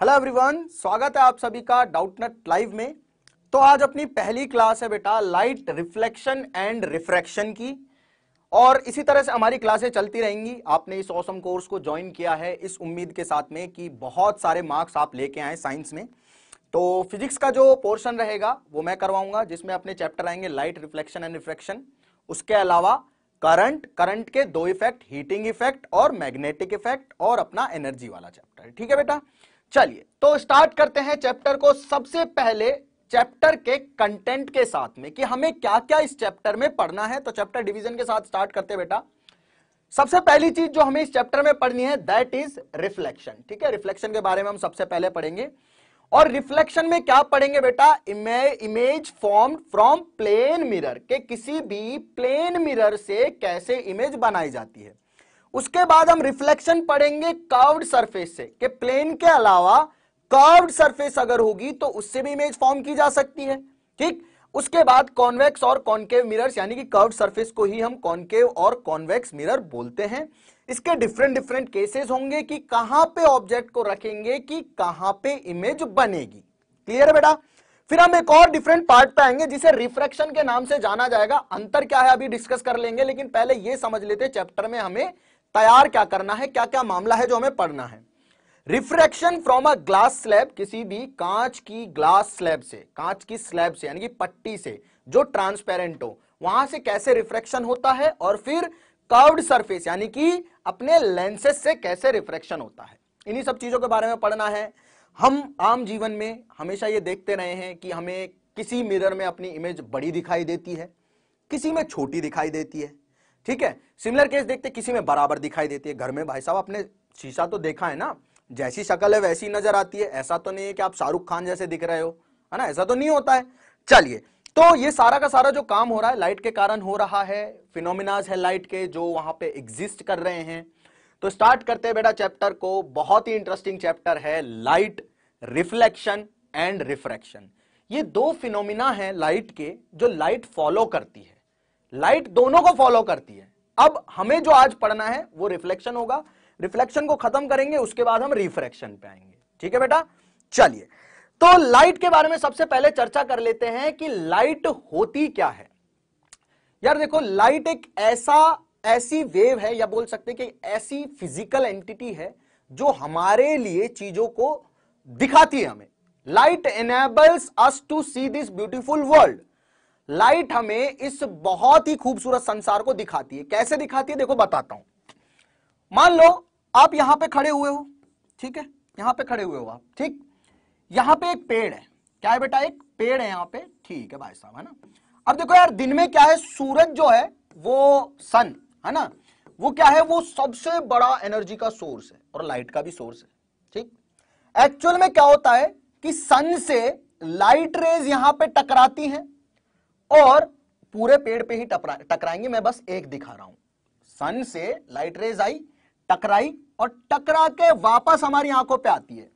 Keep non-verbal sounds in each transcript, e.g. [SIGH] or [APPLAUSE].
hello everyone स्वागत है आप सभी का डाउटनेट लाइव में तो आज अपनी पहली क्लास है बेटा लाइट रिफ्लेक्शन एंड रिफ्रैक्शन की और इसी तरह से हमारी क्लासें चलती रहेंगी आपने इस औसम कोर्स को ज्वाइन किया है इस उम्मीद के साथ में कि बहुत सारे मार्क्स आप लेके आए साइंस में तो फिजिक्स का जो पोर्शन रहेगा वो मैं करवाऊंगा जिसमें अपने चैप्टर आएंगे लाइट रिफ्लेक्शन एंड रिफ्रैक्शन उसके अलावा करंट करंट के दो इफेक्ट हीटिंग इफेक्ट और मैग्नेटिक इफेक्ट और अपना एनर्जी वाला चैप्टर ठीक है बेटा चलिए तो स्टार्ट करते हैं चैप्टर को सबसे पहले चैप्टर के कंटेंट के साथ में कि हमें क्या क्या इस चैप्टर में पढ़ना है तो चैप्टर डिवीजन के साथ स्टार्ट करते हैं बेटा सबसे पहली चीज जो हमें इस चैप्टर में पढ़नी है दैट इज रिफ्लेक्शन ठीक है रिफ्लेक्शन के बारे में हम सबसे पहले पढ़ेंगे और रिफ्लेक्शन में क्या पढ़ेंगे बेटा image form from plane mirror के किसी भी प्लेन मिरर से कैसे इमेज बनाई जाती है उसके बाद हम रिफ्लेक्शन पढ़ेंगे कर्व्ड सरफेस से कि प्लेन के अलावा कर्व्ड सरफेस अगर होगी तो उससे भी इमेज फॉर्म की जा सकती है ठीक उसके बाद कॉन्वेक्स और कॉन्केव मिरर्स यानी कि कर्व्ड सरफेस को ही हम कॉन्केव और कॉन्वेक्स मिरर बोलते हैं इसके डिफरेंट डिफरेंट केसेस होंगे कि कहां पे ऑब्जेक्ट को रखेंगे कि कहां पे इमेज बनेगी क्लियर है बेटा फिर हम एक और डिफरेंट पार्ट पे आएंगे जिसे रिफ्रेक्शन के नाम से जाना जाएगा अंतर क्या है अभी डिस्कस कर लेंगे लेकिन पहले यह समझ लेते चैप्टर में हमें तैयार क्या करना है क्या क्या मामला है जो हमें पढ़ना है refraction from a glass slab किसी भी कांच की ग्लास स्लैब से कांच की स्लैब से यानी कि पट्टी से जो ट्रांसपेरेंट हो वहां से कैसे रिफ्रैक्शन होता है और फिर कर्व्ड सरफेस यानी कि अपने लेंसेस से कैसे रिफ्रैक्शन होता है इन्हीं सब चीजों के बारे में पढ़ना है हम आम जीवन में हमेशा ये देखते रहे हैं कि हमें किसी मिरर में अपनी इमेज बड़ी दिखाई देती है किसी में छोटी दिखाई देती है ठीक है सिमिलर केस देखते किसी में बराबर दिखाई देती है घर में भाई साहब आपने शीशा तो देखा है ना जैसी शक्ल है वैसी नजर आती है ऐसा तो नहीं है कि आप शाहरुख खान जैसे दिख रहे हो है ना ऐसा तो नहीं होता है चलिए तो ये सारा का सारा जो काम हो रहा है लाइट के कारण हो रहा है फिनोमिनाज है लाइट के जो वहां पे एग्जिस्ट कर रहे हैं तो स्टार्ट करते हैं बेटा चैप्टर को बहुत ही इंटरेस्टिंग चैप्टर है लाइट रिफ्लेक्शन एंड रिफ्रैक्शन ये दो फिनोमिना है लाइट के जो लाइट फॉलो करती है लाइट दोनों को फॉलो करती है अब हमें जो आज पढ़ना है वो रिफ्लेक्शन होगा रिफ्लेक्शन को खत्म करेंगे उसके बाद हम रिफ्रेक्शन पे आएंगे ठीक है बेटा चलिए तो लाइट के बारे में सबसे पहले चर्चा कर लेते हैं कि लाइट होती क्या है यार देखो लाइट एक ऐसा ऐसी वेव है या बोल सकते हैं कि ऐसी फिजिकल एंटिटी है जो हमारे लिए चीजों को दिखाती है हमें light enables us to see this beautiful world light हमें इस बहुत ही खूबसूरत संसार को दिखाती है कैसे दिखाती है देखो बताता हूं मान लो आप यहां पे खड़े हुए हो ठीक है यहां पे खड़े हुए हो आप ठीक यहां पे एक पेड़ है क्या है बेटा एक पेड़ है यहां पे ठीक है भाई साहब है ना अब देखो यार दिन में क्या है सूरज जो है वो सन है ना वो क्या है वो सबसे बड़ा एनर्जी का सोर्स है और लाइट का भी सोर्स है ठीक एक्चुअल में क्या होता है कि सन से लाइट रेज यहां पे टकराती हैं और पूरे पेड़ पे ही टकराएंगे मैं बस एक दिखा रहा हूं सन से लाइट रेज आई टकराई और टकरा के वापस हमारी आंखों पे आती है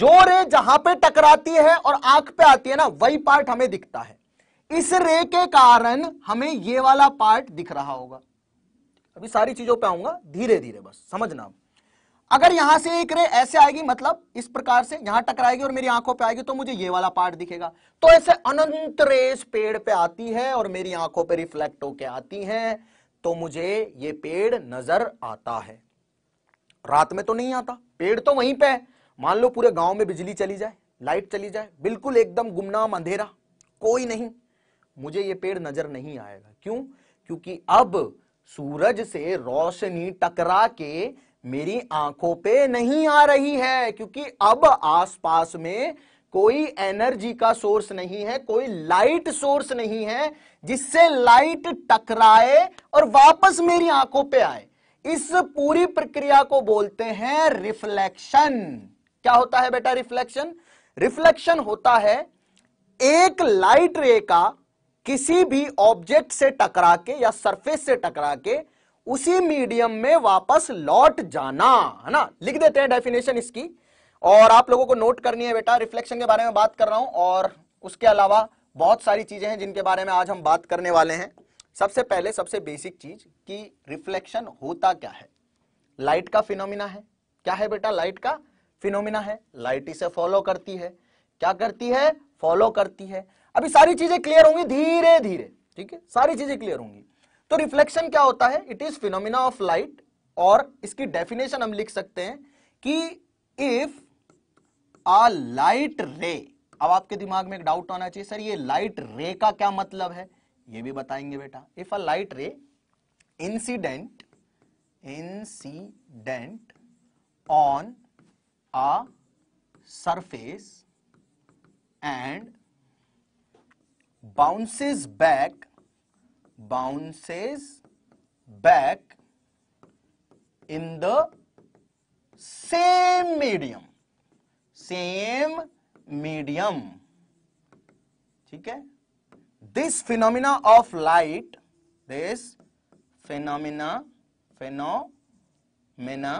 जो रे जहां पे टकराती है और आंख पे आती है ना वही पार्ट हमें दिखता है इस रे के कारण हमें ये वाला पार्ट दिख रहा होगा अभी सारी चीजों पे आऊंगा धीरे धीरे बस समझना अगर यहां से एक रे ऐसे आएगी मतलब इस प्रकार से यहां टकराएगी और मेरी आंखों पे आएगी तो मुझे ये वाला पार्ट दिखेगा तो ऐसे अनंत रेस पेड़ पे आती है और मेरी आंखों पे रिफ्लेक्ट होके आती है तो मुझे ये पेड़ नजर आता है रात में तो नहीं आता पेड़ तो वहीं पे है मान लो पूरे गांव में बिजली चली जाए लाइट चली जाए बिल्कुल एकदम गुमनाम अंधेरा कोई नहीं मुझे ये पेड़ नजर नहीं आएगा क्यों क्योंकि अब सूरज से रोशनी टकरा के मेरी आंखों पे नहीं आ रही है क्योंकि अब आसपास में कोई एनर्जी का सोर्स नहीं है कोई लाइट सोर्स नहीं है जिससे लाइट टकराए और वापस मेरी आंखों पे आए इस पूरी प्रक्रिया को बोलते हैं रिफ्लेक्शन क्या होता है बेटा रिफ्लेक्शन रिफ्लेक्शन होता है एक लाइट रे का किसी भी ऑब्जेक्ट से टकरा के या सरफेस से टकरा के उसी मीडियम में वापस लौट जाना है ना लिख देते हैं डेफिनेशन इसकी और आप लोगों को नोट करनी है बेटा रिफ्लेक्शन के बारे में बात कर रहा हूं और उसके अलावा बहुत सारी चीजें हैं जिनके बारे में आज हम बात करने वाले हैं सबसे पहले सबसे बेसिक चीज कि रिफ्लेक्शन होता क्या है लाइट का फिनोमिना है क्या है बेटा लाइट का फिनोमिना है लाइट इसे फॉलो करती है क्या करती है फॉलो करती है अभी सारी चीजें क्लियर होंगी धीरे धीरे ठीक है सारी चीजें क्लियर होंगी तो रिफ्लेक्शन क्या होता है it is phenomena of light और इसकी डेफिनेशन हम लिख सकते हैं कि इफ अ लाइट रे अब आपके दिमाग में एक डाउट होना चाहिए सर ये लाइट रे का क्या मतलब है ये भी बताएंगे बेटा if a light ray incident incident on a surface and bounces back bounces back in the same medium same medium ठीक है this phenomena of light this phenomena phenomena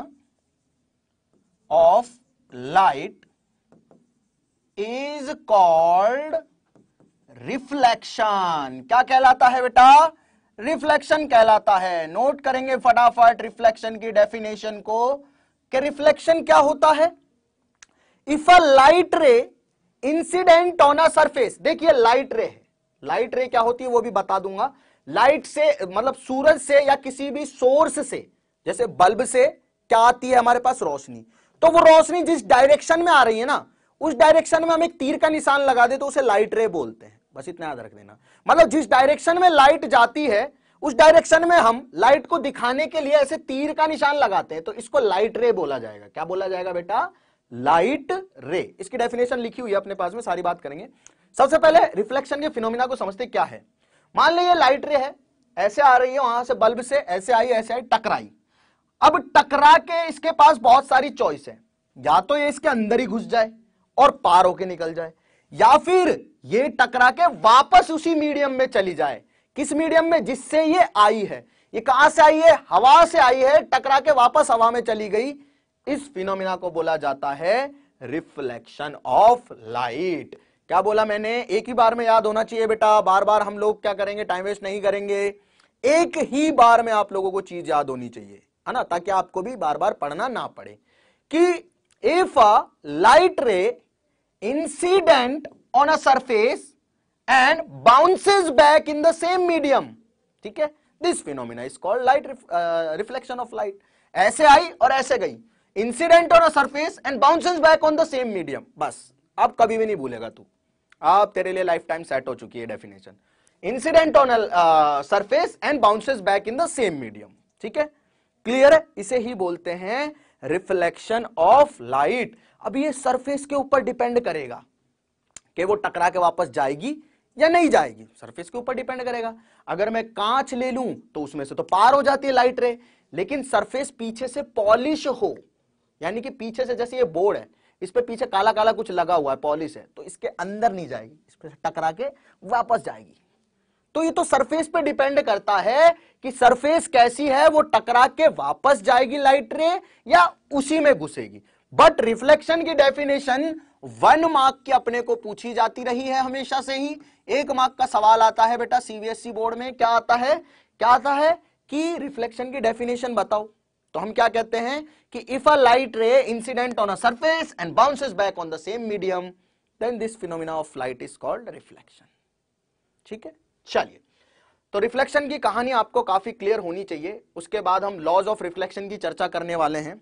of light is called reflection क्या कहलाता है बेटा reflection कहलाता है note करेंगे फटाफट रिफ्लेक्शन की डेफिनेशन को कि रिफ्लेक्शन क्या होता है if a light ray incident on a surface देखिए लाइट रे है लाइट रे क्या होती है वो भी बता दूंगा लाइट से मतलब सूरज से या किसी भी सोर्स से जैसे बल्ब से क्या आती है हमारे पास रोशनी तो वो रोशनी जिस डायरेक्शन में आ रही है ना उस डायरेक्शन में हम एक तीर का निशान लगा दे तो उसे लाइट रे बोलते हैं बस इतना याद रख देना मतलब जिस डायरेक्शन में लाइट जाती है उस डायरेक्शन में हम लाइट को दिखाने के लिए ऐसे तीर का निशान लगाते हैं तो इसको लाइट रे बोला जाएगा क्या बोला जाएगा बेटा लाइट रे इसकी डेफिनेशन लिखी हुई है अपने पास में सारी बात करेंगे सबसे पहले रिफ्लेक्शन के फिनोमिना को समझते क्या है मान लीजिए लाइट रे है ऐसे आ रही है वहां से बल्ब से ऐसे आई ऐसे आई टकराई अब टकरा के इसके पास बहुत सारी चॉइस है या तो ये इसके अंदर ही घुस जाए और पार होके निकल जाए या फिर ये टकरा के वापस उसी मीडियम में चली जाए किस मीडियम में जिससे ये आई है ये कहां से आई है हवा से आई है टकरा के वापस हवा में चली गई इस फिनोमिना को बोला जाता है रिफ्लेक्शन ऑफ लाइट क्या बोला मैंने एक ही बार में याद होना चाहिए बेटा बार बार हम लोग क्या करेंगे टाइम वेस्ट नहीं करेंगे एक ही बार में आप लोगों को चीज याद होनी चाहिए है ना ताकि आपको भी बार बार पढ़ना ना पड़े कि if a light ray incident on a surface and bounces back in the same medium ठीक है this phenomena is called light reflection of light ऐसे आई और ऐसे गई incident on a surface and bounces back on the same medium बस आप कभी भी नहीं भूलेगा तू आप तेरे लिए लाइफ टाइम सेट हो चुकी है definition incident on surface and bounces back in the same medium ठीक है क्लियर इसे ही बोलते हैं रिफ्लेक्शन ऑफ लाइट अब ये सरफेस के ऊपर डिपेंड करेगा कि वो टकरा के वापस जाएगी या नहीं जाएगी सरफेस के ऊपर डिपेंड करेगा अगर मैं कांच ले लूं तो उसमें से तो पार हो जाती है लाइट रे लेकिन सरफेस पीछे से पॉलिश हो यानी कि पीछे से जैसे ये बोर्ड है इस पर पीछे काला काला कुछ लगा हुआ है पॉलिश है तो इसके अंदर नहीं जाएगी इस पर टकरा के वापस जाएगी तो ये तो सरफेस पे डिपेंड करता है कि सरफेस कैसी है वो टकरा के वापस जाएगी लाइट रे या उसी में घुसेगी बट रिफ्लेक्शन की डेफिनेशन वन मार्क की अपने को पूछी जाती रही है हमेशा से ही एक मार्क का सवाल आता है बेटा सीबीएसई बोर्ड e में क्या आता है क्या आता है कि रिफ्लेक्शन की डेफिनेशन बताओ तो हम क्या कहते हैं कि if a light ray incident on a surface and bounces back on the same medium then this phenomena of light is called reflection ठीक है चलिए तो रिफ्लेक्शन की कहानी आपको काफी क्लियर होनी चाहिए उसके बाद हम लॉज ऑफ रिफ्लेक्शन की चर्चा करने वाले हैं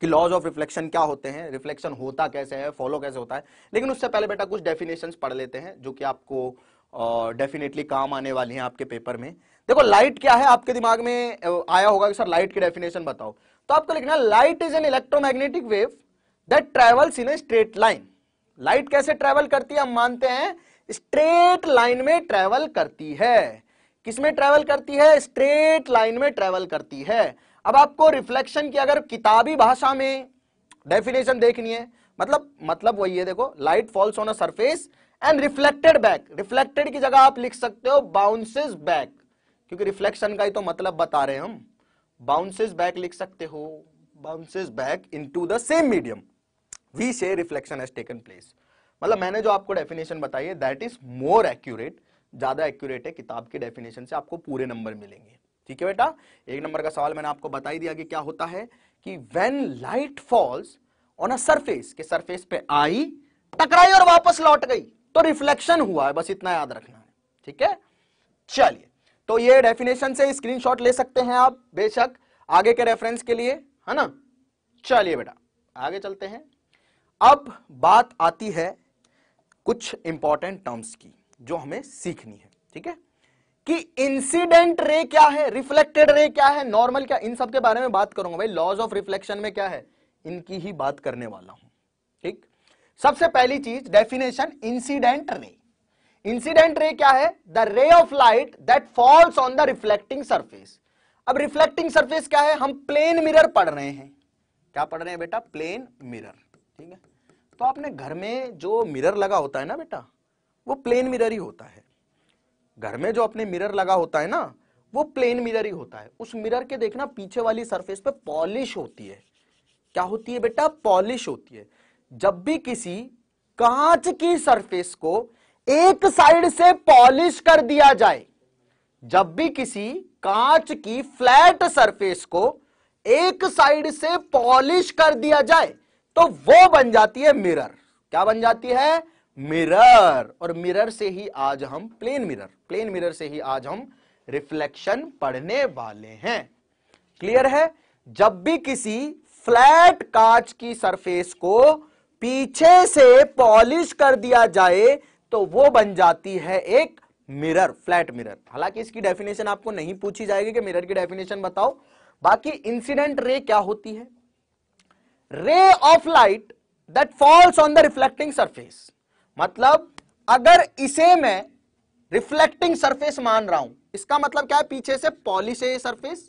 कि लॉज ऑफ रिफ्लेक्शन क्या होते हैं रिफ्लेक्शन होता कैसे है फॉलो कैसे होता है लेकिन उससे पहले बेटा कुछ डेफिनेशंस पढ़ लेते हैं जो कि आपको डेफिनेटली काम आने वाली हैं आपके पेपर में देखो लाइट क्या है आपके दिमाग में आया होगा कि सर लाइट की डेफिनेशन बताओ तो आपको लिखना light is an electromagnetic wave that travels in a straight line light कैसे ट्रेवल करती है हम मानते हैं स्ट्रेट लाइन में ट्रेवल करती है किसमें ट्रेवल करती है स्ट्रेट लाइन में ट्रेवल करती है अब आपको रिफ्लेक्शन की अगर किताबी भाषा में डेफिनेशन देखनी है मतलब मतलब वही है देखो light falls on a surface and reflected back reflected की जगह आप लिख सकते हो बाउंसेस बैक क्योंकि रिफ्लेक्शन का ही तो मतलब बता रहे हैं हम बाउंसेस बैक लिख सकते हो bounces back into the same medium we say reflection has taken place मतलब मैंने जो आपको डेफिनेशन बताई है दैट इज मोर एक्यूरेट ज्यादा एक्यूरेट है किताब के डेफिनेशन से आपको पूरे नंबर मिलेंगे ठीक है बेटा एक नंबर का सवाल मैंने आपको बताई दिया कि क्या होता है कि when light falls on a surface के सरफेस पे आई टकराई और वापस लौट गई तो रिफ्लेक्शन हुआ है बस इतना याद रखना है ठीक है चलिए तो ये डेफिनेशन से स्क्रीनशॉट ले सकते हैं आप बेशक आगे के रेफरेंस के लिए है ना चलिए बेटा आगे चलते हैं अब बात आती है कुछ इंपॉर्टेंट टर्म्स की जो हमें सीखनी है ठीक है कि इंसिडेंट रे क्या है रिफ्लेक्टेड रे क्या है नॉर्मल क्या इन सब के बारे में बात करूंगा भाई लॉज ऑफ रिफ्लेक्शन में क्या है इनकी ही बात करने वाला हूं ठीक सबसे पहली चीज definition incident ray incident ray क्या है the ray of light that falls on the reflecting surface अब रिफ्लेक्टिंग सरफेस क्या है हम प्लेन मिरर पढ़ रहे हैं क्या पढ़ रहे हैं बेटा प्लेन मिरर ठीक है तो आपने घर में जो मिरर लगा होता है ना बेटा वो प्लेन मिरर ही होता है घर में जो अपने मिरर लगा होता है ना वो प्लेन मिरर ही होता है उस मिरर के देखना पीछे वाली सरफेस पे पॉलिश होती है क्या होती है बेटा पॉलिश होती है जब भी किसी कांच की सरफेस को एक साइड से पॉलिश कर दिया जाए जब भी किसी कांच की फ्लैट सरफेस को एक साइड से पॉलिश कर दिया जाए तो वो बन जाती है मिरर क्या बन जाती है मिरर और मिरर से ही आज हम प्लेन मिरर प्लेन मिरर से ही आज हम रिफ्लेक्शन पढ़ने वाले हैं क्लियर है जब भी किसी फ्लैट कांच की सरफेस को पीछे से पॉलिश कर दिया जाए तो वो बन जाती है एक मिरर फ्लैट मिरर हालांकि इसकी डेफिनेशन आपको नहीं पूछी जाएगी कि मिरर की डेफिनेशन बताओ बाकी इंसिडेंट रे क्या होती है ray of light that falls on the reflecting surface मतलब अगर इसे मैं रिफ्लेक्टिंग सरफेस मान रहा हूं इसका मतलब क्या है पीछे से पॉलिश है ये सरफेस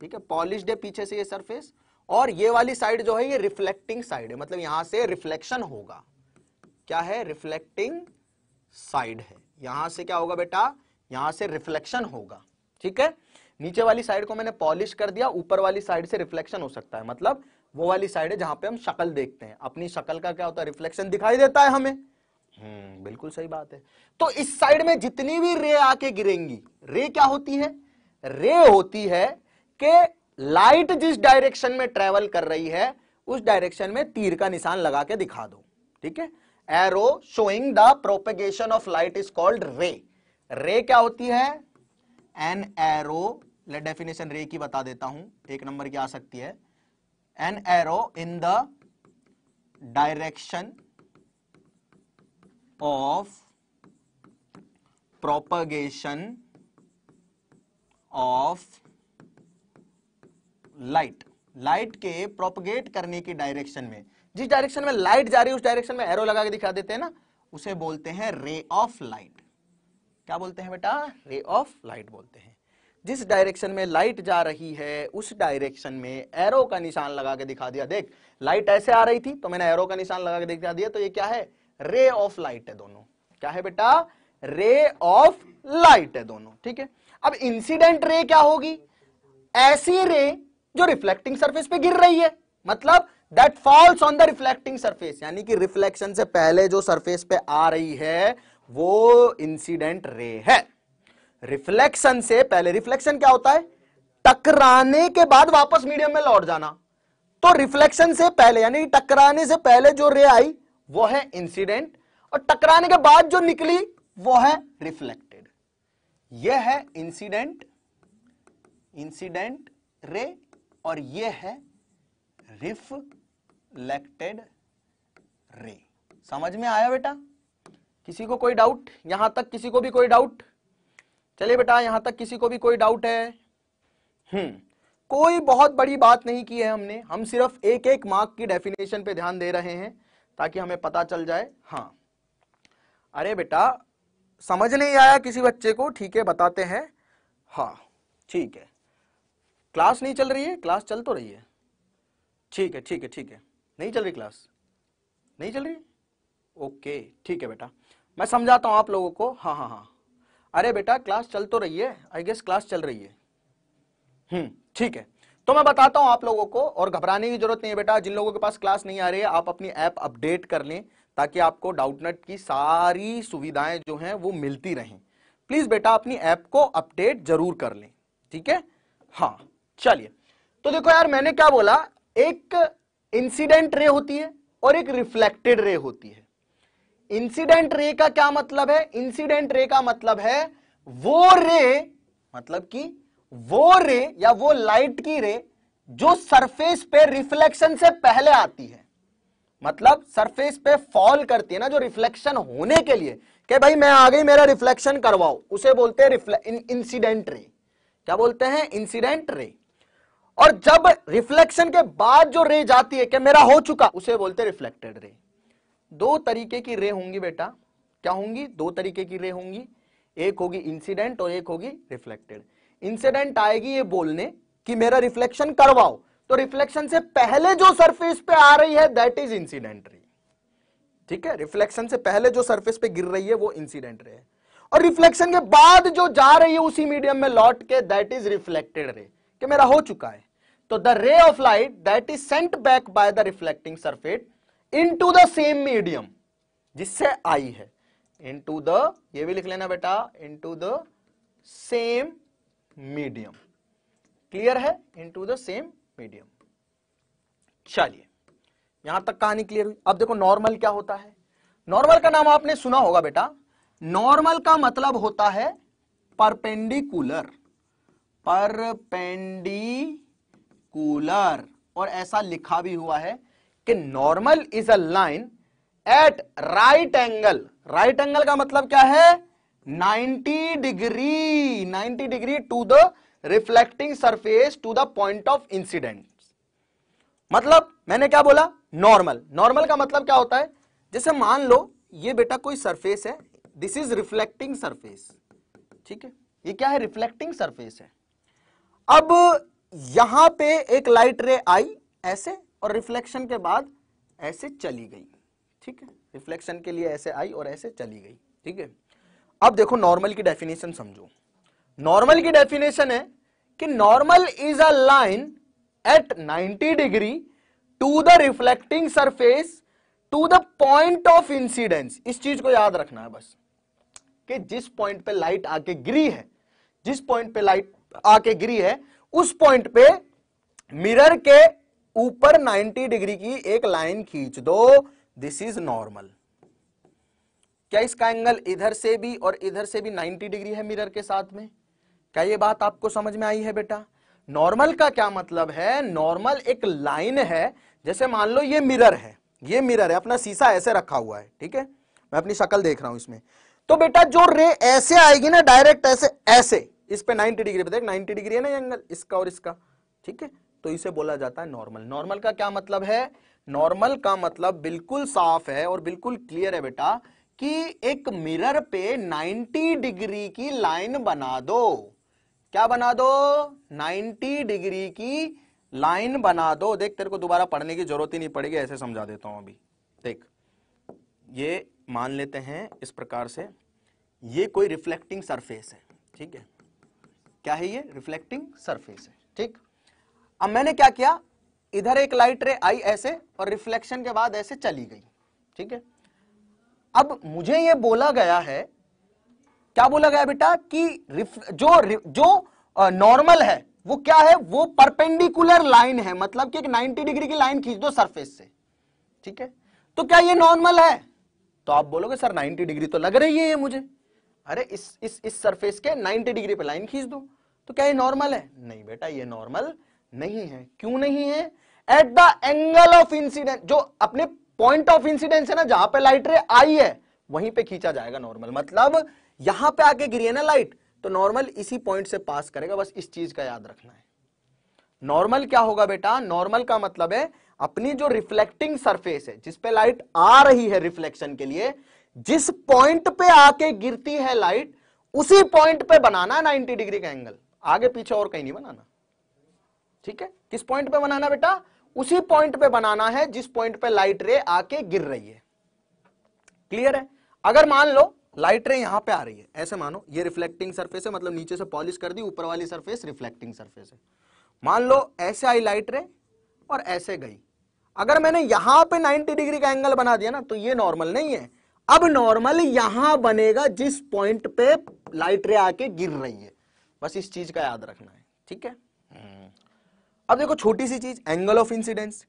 ठीक है पॉलिश है पीछे से ये सरफेस और ये वाली साइड जो है ये रिफ्लेक्टिंग साइड है मतलब यहां से रिफ्लेक्शन होगा क्या है रिफ्लेक्टिंग साइड है यहां से क्या होगा बेटा यहां से रिफ्लेक्शन होगा ठीक है नीचे वाली साइड को मैंने पॉलिश कर दिया ऊपर वाली साइड से रिफ्लेक्शन हो सकता है मतलब वो वाली साइड है जहां पे हम शकल देखते हैं अपनी शकल का क्या होता है रिफ्लेक्शन दिखाई देता है हमें हम्म बिल्कुल सही बात है तो इस साइड में जितनी भी रे आके गिरेंगी रे क्या होती है रे होती है कि लाइट जिस डायरेक्शन में ट्रेवल कर रही है उस डायरेक्शन में तीर का निशान लगा के दिखा दो ठीक है arrow showing the propagation of light is called ray ray क्या होती है एन एरो डेफिनेशन रे की बता देता हूं एक नंबर की आ सकती है an arrow in the direction of propagation of light light के propagate करने की डायरेक्शन में जिस डायरेक्शन में लाइट जा रही है उस डायरेक्शन में एरो लगा के दिखा देते हैं ना उसे बोलते हैं रे ऑफ लाइट क्या बोलते हैं बेटा रे ऑफ लाइट बोलते हैं जिस डायरेक्शन में लाइट जा रही है उस डायरेक्शन में एरो का निशान लगा के दिखा दिया देख लाइट ऐसे आ रही थी तो मैंने एरो का निशान लगा के दिखा दिया तो ये क्या है रे ऑफ लाइट है दोनों क्या है बेटा रे ऑफ लाइट है दोनों ठीक है अब इंसिडेंट रे क्या होगी ऐसी रे जो रिफ्लेक्टिंग सरफेस पे गिर रही है मतलब that falls on the reflecting surface यानी कि रिफ्लेक्शन से पहले जो सरफेस पे आ रही है वो इंसिडेंट रे है रिफ्लेक्शन से पहले रिफ्लेक्शन क्या होता है टकराने के बाद वापस मीडियम में लौट जाना तो रिफ्लेक्शन से पहले यानी टकराने से पहले जो रे आई वो है इंसिडेंट और टकराने के बाद जो निकली वो है रिफ्लेक्टेड ये है इंसिडेंट इंसिडेंट रे और ये है रिफ्लेक्टेड रे समझ में आया बेटा किसी को कोई डाउट यहां तक किसी को भी कोई डाउट चलिए बेटा यहां तक किसी को भी कोई डाउट है हम्म कोई बहुत बड़ी बात नहीं की है हमने हम सिर्फ एक एक मार्क की डेफिनेशन पे ध्यान दे रहे हैं ताकि हमें पता चल जाए हाँ अरे बेटा समझ नहीं आया किसी बच्चे को ठीक है बताते हैं हाँ ठीक है क्लास नहीं चल रही है क्लास चल तो रही है ठीक है ठीक है ठीक है नहीं चल रही क्लास नहीं चल रही ओके ठीक है बेटा मैं समझाता हूँ आप लोगों को हाँ हाँ हाँ अरे बेटा क्लास चल तो रही है आई गेस क्लास चल रही है हम्म ठीक है तो मैं बताता हूं आप लोगों को और घबराने की जरूरत नहीं है बेटा जिन लोगों के पास क्लास नहीं आ रही है आप अपनी ऐप अपडेट कर लें ताकि आपको डाउटनेट की सारी सुविधाएं जो हैं वो मिलती रहें प्लीज बेटा अपनी ऐप को अपडेट जरूर कर लें ठीक है हाँ चलिए तो देखो यार मैंने क्या बोला एक इंसिडेंट रे होती है और एक रिफ्लेक्टेड रे होती है इंसिडेंट रे का क्या मतलब है इंसिडेंट रे का मतलब है वो रे मतलब कि वो रे या वो लाइट की रे जो सरफेस पे रिफ्लेक्शन से पहले आती है मतलब सरफेस पे फॉल करती है ना जो रिफ्लेक्शन होने के लिए के भाई मैं आ गई मेरा रिफ्लेक्शन करवाओ उसे बोलते हैं इंसिडेंट रे क्या बोलते हैं इंसिडेंट रे और जब रिफ्लेक्शन के बाद जो रे जाती है कि मेरा हो चुका उसे बोलते हैं रिफ्लेक्टेड रे दो तरीके की रे होंगी बेटा क्या होंगी दो तरीके की रे होंगी एक होगी इंसिडेंट और एक होगी रिफ्लेक्टेड इंसिडेंट आएगी ये बोलने कि मेरा रिफ्लेक्शन करवाओ तो रिफ्लेक्शन से पहले जो सरफेस पे आ रही है दैट इज इंसिडेंट रे ठीक है रिफ्लेक्शन से पहले जो सरफेस पे गिर रही है वो इंसिडेंट रे है और रिफ्लेक्शन के बाद जो जा रही है उसी मीडियम में लौट के दैट इज रिफ्लेक्टेड रे कि मेरा हो चुका है तो the ray of light that is sent back by the reflecting surface into the same medium जिससे आई है इनटू द ये भी लिख लेना बेटा into the same medium clear है इनटू द सेम मीडियम चलिए यहां तक कहानी क्लियर हुई अब देखो नॉर्मल क्या होता है नॉर्मल का नाम आपने सुना होगा बेटा नॉर्मल का मतलब होता है परपेंडिकुलर परपेंडिकुलर और ऐसा लिखा भी हुआ है कि normal is a line at right angle right angle का मतलब क्या है 90 degree 90 degree to the reflecting surface to the point of incident मतलब मैंने क्या बोला नॉर्मल नॉर्मल का मतलब क्या होता है जैसे मान लो ये बेटा कोई सरफेस है दिस इज रिफ्लेक्टिंग सरफेस ठीक है ये क्या है रिफ्लेक्टिंग सरफेस है अब यहां पे एक लाइट रे आई ऐसे और रिफ्लेक्शन के बाद ऐसे चली गई ठीक है रिफ्लेक्शन के लिए ऐसे आई और ऐसे चली गई ठीक है अब देखो नॉर्मल की डेफिनेशन समझो नॉर्मल की डेफिनेशन है कि normal is a line at 90 degree to the reflecting surface to the point of incidence इस चीज को याद रखना है बस कि जिस पॉइंट पे लाइट आके गिरी है जिस पॉइंट पे लाइट आके गिरी है उस पॉइंट पे मिरर के ऊपर 90 डिग्री की एक लाइन खींच दो दिस इज नॉर्मल क्या इसका एंगल इधर से भी और इधर से भी 90 डिग्री है मिरर के साथ में क्या ये बात आपको समझ में आई है बेटा नॉर्मल का क्या मतलब है नॉर्मल एक लाइन है जैसे मान लो ये मिरर है ये मिरर है अपना सीसा ऐसे रखा हुआ है ठीक है मैं अपनी शकल देख रहा हूं इसमें तो बेटा जो रे ऐसे आएगी ना डायरेक्ट ऐसे ऐसे इस पे 90 डिग्री पे देख 90 डिग्री है ना एंगल इसका और इसका ठीक है तो इसे बोला जाता है नॉर्मल नॉर्मल का क्या मतलब है नॉर्मल का मतलब बिल्कुल साफ है और बिल्कुल क्लियर है बेटा कि एक मिरर पे 90 डिग्री की लाइन बना दो क्या बना दो 90 डिग्री की लाइन बना दो देख तेरे को दोबारा पढ़ने की जरूरत ही नहीं पड़ेगी ऐसे समझा देता हूं अभी देख ये मान लेते हैं इस प्रकार से ये कोई रिफ्लेक्टिंग सरफेस है ठीक है क्या है ये रिफ्लेक्टिंग सरफेस है ठीक अब मैंने क्या किया इधर एक लाइट रे आई ऐसे और रिफ्लेक्शन के बाद ऐसे चली गई ठीक है अब मुझे ये बोला गया है क्या बोला गया बेटा कि जो जो नॉर्मल है वो क्या है वो परपेंडिकुलर लाइन है मतलब कि एक 90 डिग्री की लाइन खींच दो सरफेस से ठीक है तो क्या ये नॉर्मल है तो आप बोलोगे सर 90 डिग्री तो लग रही है ये मुझे अरे इस इस इस सरफेस के 90 डिग्री पे लाइन खींच दो तो क्या ये नॉर्मल है नहीं बेटा ये नॉर्मल नहीं है क्यों नहीं है at the angle of incident जो अपने पॉइंट ऑफ इंसिडेंस है ना जहां पे लाइट रे आई है वहीं पे खींचा जाएगा नॉर्मल मतलब यहां पे आके गिरी है ना लाइट तो नॉर्मल इसी पॉइंट से पास करेगा बस इस चीज का याद रखना है नॉर्मल क्या होगा बेटा नॉर्मल का मतलब है अपनी जो रिफ्लेक्टिंग सरफेस है जिसपे लाइट आ रही है रिफ्लेक्शन के लिए जिस पॉइंट पे आके गिरती है लाइट उसी पॉइंट पे बनाना है 90 डिग्री का एंगल आगे पीछे और कहीं नहीं बनाना ठीक है किस पॉइंट पे बनाना बेटा उसी पॉइंट पे बनाना है जिस पॉइंट पे लाइट रे आके गिर रही है क्लियर है अगर मान लो लाइट रे यहां पे आ रही है ऐसे मानो ये रिफ्लेक्टिंग सरफेस है मतलब नीचे से पॉलिश कर दी ऊपर वाली सरफेस रिफ्लेक्टिंग सरफेस है मान लो ऐसे आई लाइट रे और ऐसे गई अगर मैंने यहां पे 90 डिग्री का एंगल बना दिया ना तो ये नॉर्मल नहीं है अब नॉर्मल यहां बनेगा जिस पॉइंट पे लाइट रे आके गिर रही है बस इस चीज का याद रखना है ठीक है अब देखो छोटी सी चीज angle of incidence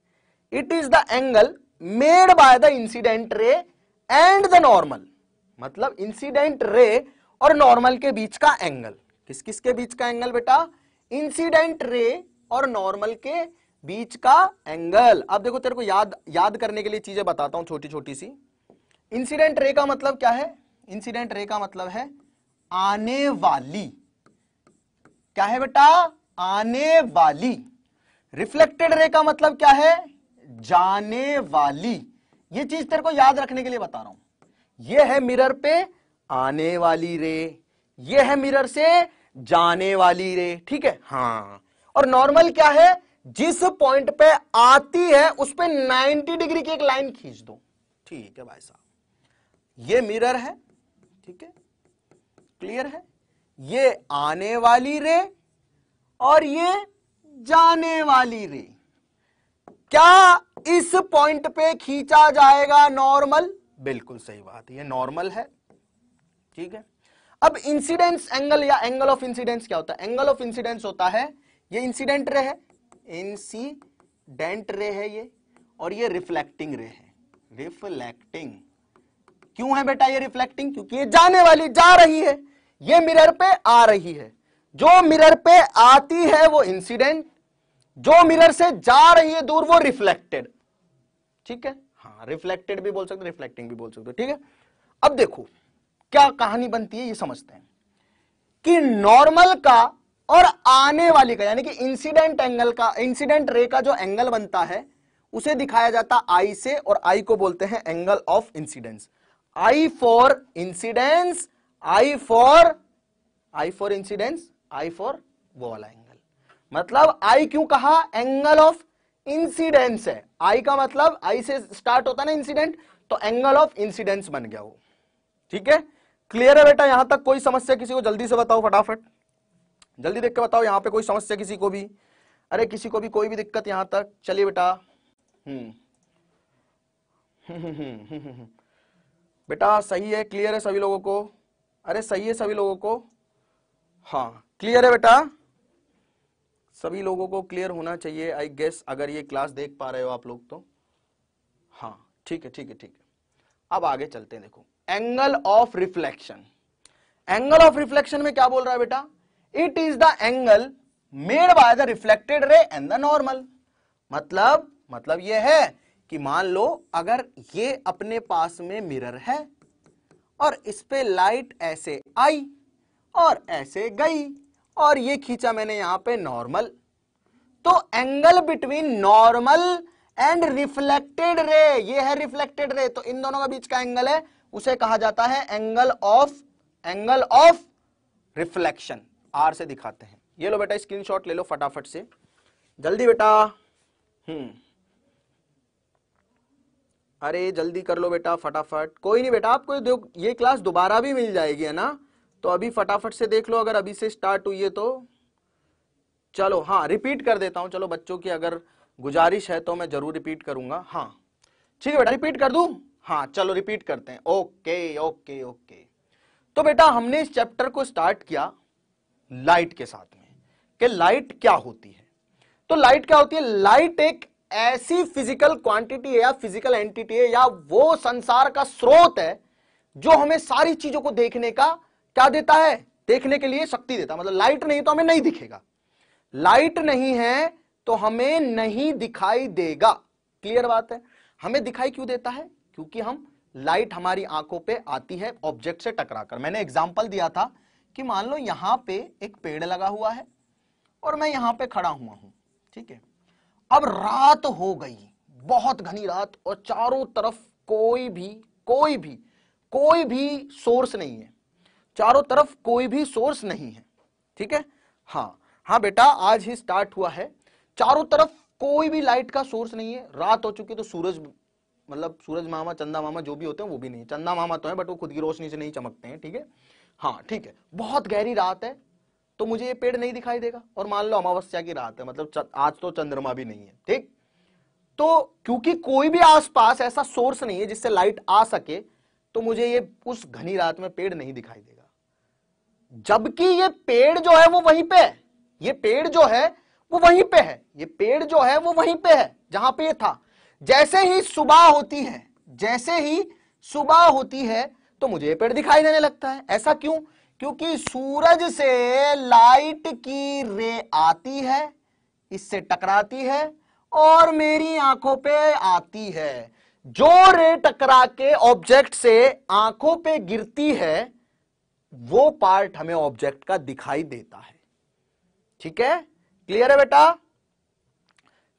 it is the angle made by the incident ray and the normal मतलब इंसिडेंट रे और नॉर्मल के बीच का एंगल किस किस के बीच का एंगल बेटा इंसिडेंट रे और नॉर्मल के बीच का एंगल अब देखो तेरे को याद याद करने के लिए चीजें बताता हूं छोटी छोटी सी इंसिडेंट रे का मतलब क्या है इंसिडेंट रे का मतलब है आने वाली क्या है बेटा आने वाली रिफ्लेक्टेड रे का मतलब क्या है जाने वाली ये चीज तेरे को याद रखने के लिए बता रहा हूं ये है मिरर पे आने वाली रे ये है मिरर से जाने वाली रे ठीक है हाँ और नॉर्मल क्या है जिस पॉइंट पे आती है उस पर नाइनटी डिग्री की एक लाइन खींच दो ठीक है भाई साहब ये मिरर है ठीक है क्लियर है ये आने वाली रे और ये जाने वाली रे क्या इस पॉइंट पे खींचा जाएगा नॉर्मल बिल्कुल सही बात है ये नॉर्मल है ठीक है अब इंसिडेंस एंगल या एंगल ऑफ इंसिडेंस क्या होता है एंगल ऑफ इंसिडेंस होता है ये इंसिडेंट रे है इंसिडेंट रे है ये और ये रिफ्लेक्टिंग रे है रिफ्लेक्टिंग क्यों है बेटा ये रिफ्लेक्टिंग क्योंकि ये जाने वाली जा रही है ये मिरर पे आ रही है जो मिरर पे आती है वो इंसिडेंट जो मिरर से जा रही है दूर वो रिफ्लेक्टेड ठीक है हाँ रिफ्लेक्टेड भी बोल सकते रिफ्लेक्टिंग भी बोल सकते ठीक है अब देखो क्या कहानी बनती है ये समझते हैं कि नॉर्मल का और आने वाली का यानी कि इंसिडेंट एंगल का इंसिडेंट रे का जो एंगल बनता है उसे दिखाया जाता आई से और आई को बोलते हैं angle of incidence I for incidence I for I for incidence I for वो वाला एंगल मतलब आई क्यों कहा एंगल ऑफ इंसिडेंस है आई का मतलब आई से स्टार्ट होता ना इंसिडेंट तो एंगल ऑफ इंसिडेंस बन गया वो ठीक है क्लियर है बेटा यहां तक कोई समस्या किसी को जल्दी से बताओ फटाफट जल्दी देख के बताओ यहां पे कोई समस्या किसी को भी अरे किसी को भी कोई भी दिक्कत यहां तक चलिए बेटा हम्म [LAUGHS] बेटा सही है क्लियर है सभी लोगों को अरे सही है सभी लोगों को हाँ क्लियर है बेटा सभी लोगों को क्लियर होना चाहिए आई गेस अगर ये क्लास देख पा रहे हो आप लोग तो हाँ ठीक है ठीक है ठीक है अब आगे चलते हैं देखो angle of reflection angle of reflection में क्या बोल रहा है बेटा it is the angle made by the reflected ray and the normal मतलब मतलब यह है कि मान लो अगर ये अपने पास में मिरर है और इस पे लाइट ऐसे आई और ऐसे गई और ये खींचा मैंने यहां पे नॉर्मल तो angle between normal and reflected ray ये है रिफ्लेक्टेड रे तो इन दोनों के बीच का एंगल है उसे कहा जाता है angle of angle of reflection R से दिखाते हैं ये लो बेटा स्क्रीनशॉट ले लो फटाफट से जल्दी बेटा हम्म अरे जल्दी कर लो बेटा फटाफट कोई नहीं बेटा आपको ये क्लास दोबारा भी मिल जाएगी है ना तो अभी फटाफट से देख लो अगर अभी से स्टार्ट हुई है तो चलो हाँ रिपीट कर देता हूं चलो बच्चों की अगर गुजारिश है तो मैं जरूर रिपीट करूंगा हाँ ठीक है बेटा रिपीट कर दू हाँ चलो रिपीट करते हैं ओके ओके ओके तो बेटा हमने इस चैप्टर को स्टार्ट किया लाइट के साथ में कि लाइट क्या होती है तो लाइट क्या होती है लाइट एक ऐसी फिजिकल क्वांटिटी है या फिजिकल एंटिटी है या वो संसार का स्रोत है जो हमें सारी चीजों को देखने का क्या देता है देखने के लिए शक्ति देता मतलब लाइट नहीं तो हमें नहीं दिखेगा लाइट नहीं है तो हमें नहीं दिखाई देगा क्लियर बात है हमें दिखाई क्यों देता है क्योंकि हम लाइट हमारी आंखों पे आती है ऑब्जेक्ट से टकराकर मैंने एग्जाम्पल दिया था कि मान लो यहां पे एक पेड़ लगा हुआ है और मैं यहां पे खड़ा हुआ हूं ठीक है अब रात हो गई बहुत घनी रात और चारों तरफ कोई भी कोई भी कोई भी सोर्स नहीं है चारों तरफ कोई भी सोर्स नहीं है ठीक है हाँ हाँ बेटा आज ही स्टार्ट हुआ है चारों तरफ कोई भी लाइट का सोर्स नहीं है रात हो चुकी है तो सूरज मतलब सूरज मामा चंदा मामा जो भी होते हैं वो भी नहीं चंदा मामा तो है बट वो खुद की रोशनी से नहीं चमकते हैं ठीक है हाँ ठीक है बहुत गहरी रात है तो मुझे ये पेड़ नहीं दिखाई देगा और मान लो अमावस्या की रात है मतलब आज तो चंद्रमा भी नहीं है ठीक तो क्योंकि कोई भी आसपास ऐसा सोर्स नहीं है जिससे लाइट आ सके तो मुझे ये उस घनी रात में पेड़ नहीं दिखाई देगा जबकि ये पेड़ जो है वो वहीं पे है ये पेड़ जो है वो वहीं पे है ये पेड़ जो है वो वहीं पे है जहां पे ये था जैसे ही सुबह होती है जैसे ही सुबह होती है तो मुझे ये पेड़ दिखाई देने लगता है ऐसा क्यों क्योंकि सूरज से लाइट की रे आती है इससे टकराती है और मेरी आंखों पे आती है जो रे टकरा के ऑब्जेक्ट से आंखों पे गिरती है वो पार्ट हमें ऑब्जेक्ट का दिखाई देता है ठीक है क्लियर है बेटा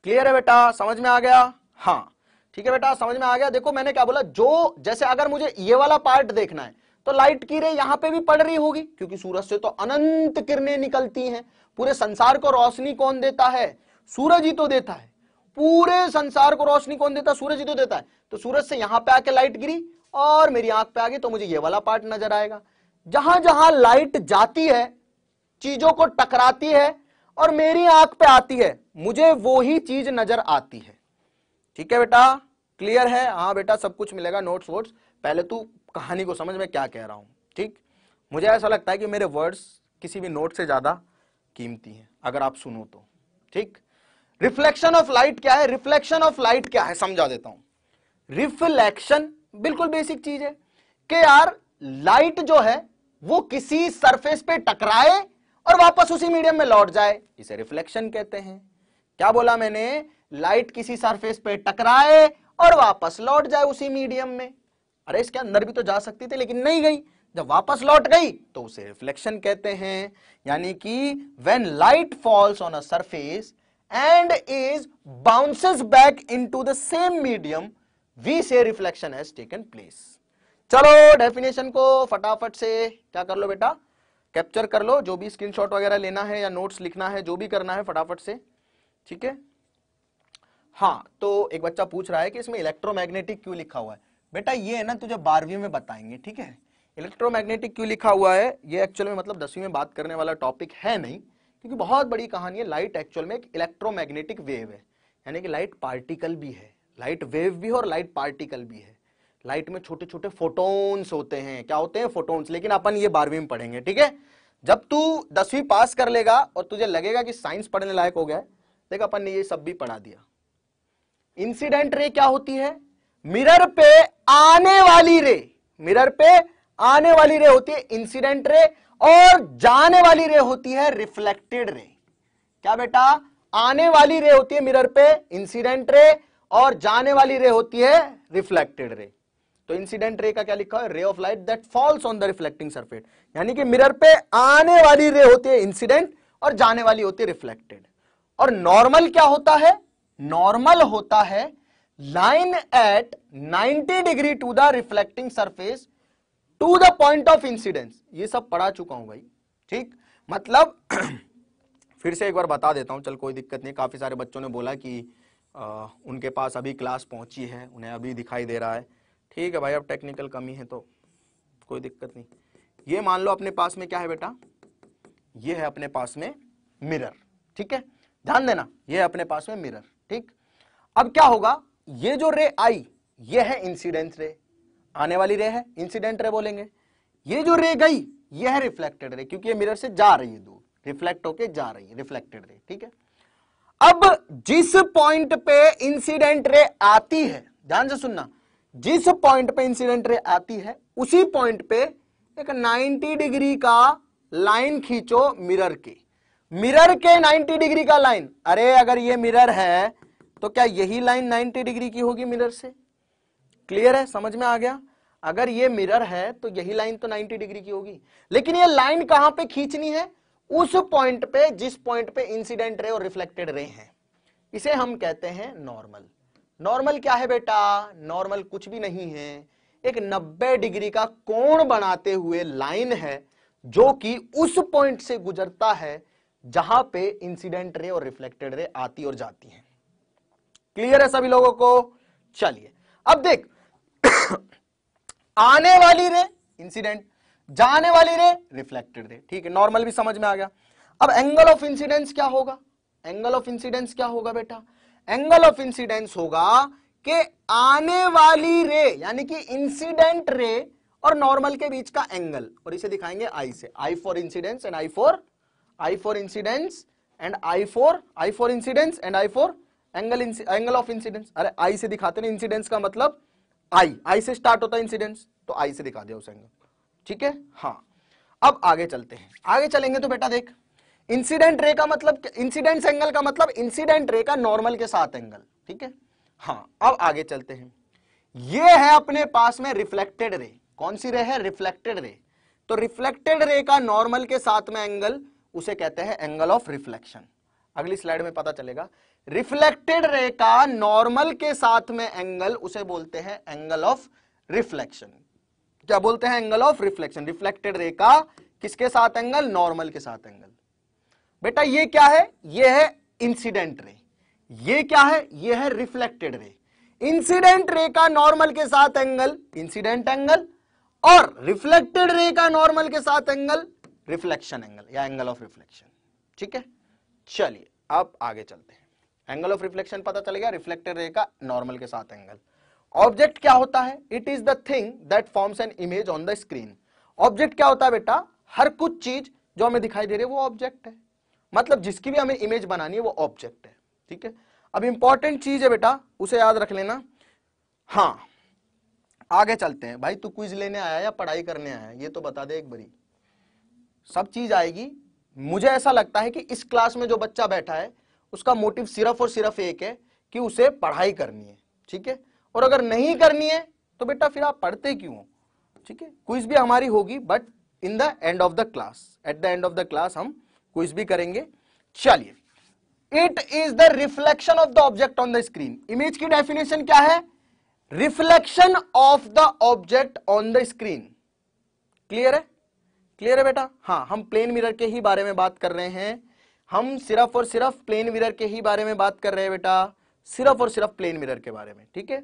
क्लियर है बेटा समझ में आ गया हाँ ठीक है बेटा समझ में आ गया देखो मैंने क्या बोला जो जैसे अगर मुझे ये वाला पार्ट देखना है तो लाइट की रे यहां पे भी पड़ रही होगी क्योंकि सूरज से तो अनंत किरणें निकलती हैं पूरे संसार को रोशनी कौन देता है सूरज ही तो देता है पूरे संसार को रोशनी कौन देता है सूरज ही तो देता है तो सूरज से यहां पे आके लाइट गिरी और मेरी आंख पे आ गई तो मुझे ये वाला पार्ट नजर आएगा जहां जहां लाइट जाती है चीजों को टकराती है और मेरी आंख पे आती है मुझे वो ही चीज नजर आती है ठीक है बेटा क्लियर है हाँ बेटा सब कुछ मिलेगा नोट्स वोट्स पहले तू कहानी को समझ में क्या कह रहा हूं ठीक मुझे ऐसा लगता है कि मेरे वर्ड्स किसी भी नोट से ज्यादा कीमती हैं अगर आप सुनो तो ठीक रिफ्लेक्शन ऑफ लाइट क्या है रिफ्लेक्शन ऑफ लाइट क्या है समझा देता हूं रिफ्लेक्शन बिल्कुल बेसिक चीज है कि यार लाइट जो है वो किसी सरफेस पे टकराए और वापस उसी मीडियम में लौट जाए इसे रिफ्लेक्शन कहते हैं क्या बोला मैंने लाइट किसी सरफेस पे टकराए और वापस लौट जाए उसी मीडियम में अरे इसके अंदर भी तो जा सकती थी लेकिन नहीं गई जब वापस लौट गई तो उसे रिफ्लेक्शन कहते हैं यानी कि when light falls on a surface and is bounces back into the same medium we say reflection has taken place चलो डेफिनेशन को फटाफट से क्या कर लो बेटा कैप्चर कर लो जो भी स्क्रीनशॉट वगैरह लेना है या नोट्स लिखना है जो भी करना है फटाफट से ठीक है हाँ तो एक बच्चा पूछ रहा है कि इसमें इलेक्ट्रोमैग्नेटिक क्यों लिखा हुआ है बेटा ये है ना तुझे बारहवीं में बताएंगे ठीक है इलेक्ट्रोमैग्नेटिक क्यों लिखा हुआ है ये एक्चुअल में मतलब दसवीं में बात करने वाला टॉपिक है नहीं क्योंकि बहुत बड़ी कहानी है लाइट एक्चुअल में एक इलेक्ट्रोमैग्नेटिक वेव है यानी कि लाइट पार्टिकल भी है लाइट वेव भी है और लाइट पार्टिकल भी है लाइट में छोटे छोटे फोटोन्स होते हैं क्या होते हैं फोटोन्स लेकिन अपन ये बारहवीं में पढ़ेंगे ठीक है जब तू दसवीं पास कर लेगा और तुझे लगेगा कि साइंस पढ़ने लायक हो गया देख अपन ने ये सब भी पढ़ा दिया इंसिडेंट रे क्या होती है मिरर पे आने वाली रे मिरर पे आने वाली रे होती है इंसिडेंट रे और जाने वाली रे होती है रिफ्लेक्टेड रे क्या बेटा आने वाली रे होती है मिरर पे इंसिडेंट रे और जाने वाली रे होती है रिफ्लेक्टेड रे तो इंसिडेंट रे का क्या लिखा है ray of light that falls on the reflecting surface यानी कि मिरर पे आने वाली रे होती है इंसिडेंट और जाने वाली होती है रिफ्लेक्टेड और नॉर्मल क्या होता है नॉर्मल होता है line at 90 degree to the reflecting surface to the point of incidence ये सब पढ़ा चुका हूं भाई ठीक मतलब [CLEARS THROAT] फिर से एक बार बता देता हूं चल कोई दिक्कत नहीं काफी सारे बच्चों ने बोला कि आ, उनके पास अभी क्लास पहुंची है उन्हें अभी दिखाई दे रहा है ठीक है भाई अब टेक्निकल कमी है तो कोई दिक्कत नहीं ये मान लो अपने पास में क्या है बेटा ये है अपने पास में मिरर ठीक है ध्यान देना ये है अपने पास में मिरर ठीक अब क्या होगा ये जो रे आई ये है इंसिडेंट रे आने वाली रे है इंसिडेंट रे बोलेंगे ये जो रे गई ये है रिफ्लेक्टेड रे क्योंकि ये मिरर से जा रही है दूर रिफ्लेक्ट होके जा रही है रिफ्लेक्टेड रे ठीक है अब जिस पॉइंट पे इंसिडेंट रे आती है ध्यान से सुनना जिस पॉइंट पे इंसिडेंट रे आती है उसी पॉइंट पे एक 90 डिग्री का लाइन खींचो मिरर की मिरर के 90 डिग्री का लाइन अरे अगर ये मिरर है तो क्या यही लाइन 90 डिग्री की होगी मिरर से क्लियर है समझ में आ गया अगर ये मिरर है तो यही लाइन तो 90 डिग्री की होगी लेकिन ये लाइन कहां पे खींचनी है उस पॉइंट पे जिस पॉइंट पे इंसिडेंट रे और रिफ्लेक्टेड रे हैं इसे हम कहते हैं नॉर्मल नॉर्मल क्या है बेटा नॉर्मल कुछ भी नहीं है एक 90 डिग्री का कोण बनाते हुए लाइन है जो कि उस पॉइंट से गुजरता है जहां पे इंसिडेंट रे और रिफ्लेक्टेड रे आती और जाती है क्लियर है सभी लोगों को चलिए अब देख [COUGHS] आने वाली रे इंसिडेंट जाने वाली रे रिफ्लेक्टेड रे ठीक है नॉर्मल भी समझ में आ गया अब एंगल ऑफ इंसिडेंस क्या होगा एंगल ऑफ इंसिडेंस क्या होगा बेटा एंगल ऑफ इंसिडेंस होगा कि आने वाली रे यानी कि इंसिडेंट रे और नॉर्मल के बीच का एंगल और इसे दिखाएंगे आई से I for incidence and I for I for incidence and I for I for incidence and I for angle angle of incidence अरे आई से दिखाते ना इंसिडेंस का मतलब आई आई से स्टार्ट होता है इंसिडेंस तो आई से दिखा दिया उस एंगल ठीक है हाँ अब आगे चलते हैं आगे चलेंगे तो बेटा देख इंसिडेंट रे का मतलब इंसिडेंट एंगल का मतलब इंसिडेंट रे का नॉर्मल के साथ एंगल ठीक है हाँ अब आगे चलते हैं ये है अपने पास में रिफ्लेक्टेड रे कौन सी रे है रिफ्लेक्टेड रे तो रिफ्लेक्टेड रे का नॉर्मल के साथ में एंगल उसे कहते हैं एंगल ऑफ रिफ्लेक्शन अगली स्लाइड में पता चलेगा रिफ्लेक्टेड रे का नॉर्मल के साथ में एंगल उसे बोलते हैं एंगल ऑफ रिफ्लेक्शन क्या बोलते हैं angle of reflection reflected ray का किसके साथ एंगल नॉर्मल के साथ एंगल बेटा ये क्या है ये है इंसिडेंट रे ये क्या है ये है रिफ्लेक्टेड रे इंसिडेंट रे का नॉर्मल के साथ एंगल इंसिडेंट एंगल और रिफ्लेक्टेड रे का नॉर्मल के साथ एंगल रिफ्लेक्शन एंगल या एंगल ऑफ रिफ्लेक्शन ठीक है चलिए आप आगे चलते हैं एंगल ऑफ रिफ्लेक्शन पता चल गया रिफ्लेक्टेड रे का नॉर्मल के साथ एंगल ऑब्जेक्ट क्या होता है it is the thing that forms an image on the screen object क्या होता है बेटा हर कुछ चीज जो हमें दिखाई दे रही है वो ऑब्जेक्ट है मतलब जिसकी भी हमें इमेज बनानी है वो ऑब्जेक्ट है ठीक है अब इंपॉर्टेंट चीज है बेटा उसे याद रख लेना हाँ आगे चलते हैं भाई तू क्विज लेने आया या पढ़ाई करने आया ये तो बता दे एक बारी सब चीज आएगी मुझे ऐसा लगता है कि इस क्लास में जो बच्चा बैठा है उसका मोटिव सिर्फ और सिर्फ एक है कि उसे पढ़ाई करनी है ठीक है और अगर नहीं करनी है तो बेटा फिर आप पढ़ते क्यों हो ठीक है क्विज भी हमारी होगी but in the end of the class at the end of the class हम क्विज भी करेंगे चलिए it is the reflection of the object on the screen image की डेफिनेशन क्या है reflection of the object on the screen clear है clear है बेटा हाँ हम प्लेन मिरर के ही बारे में बात कर रहे हैं हम सिर्फ और सिर्फ प्लेन मिरर के ही बारे में बात कर रहे हैं बेटा सिर्फ और सिर्फ प्लेन मिरर के बारे में ठीक है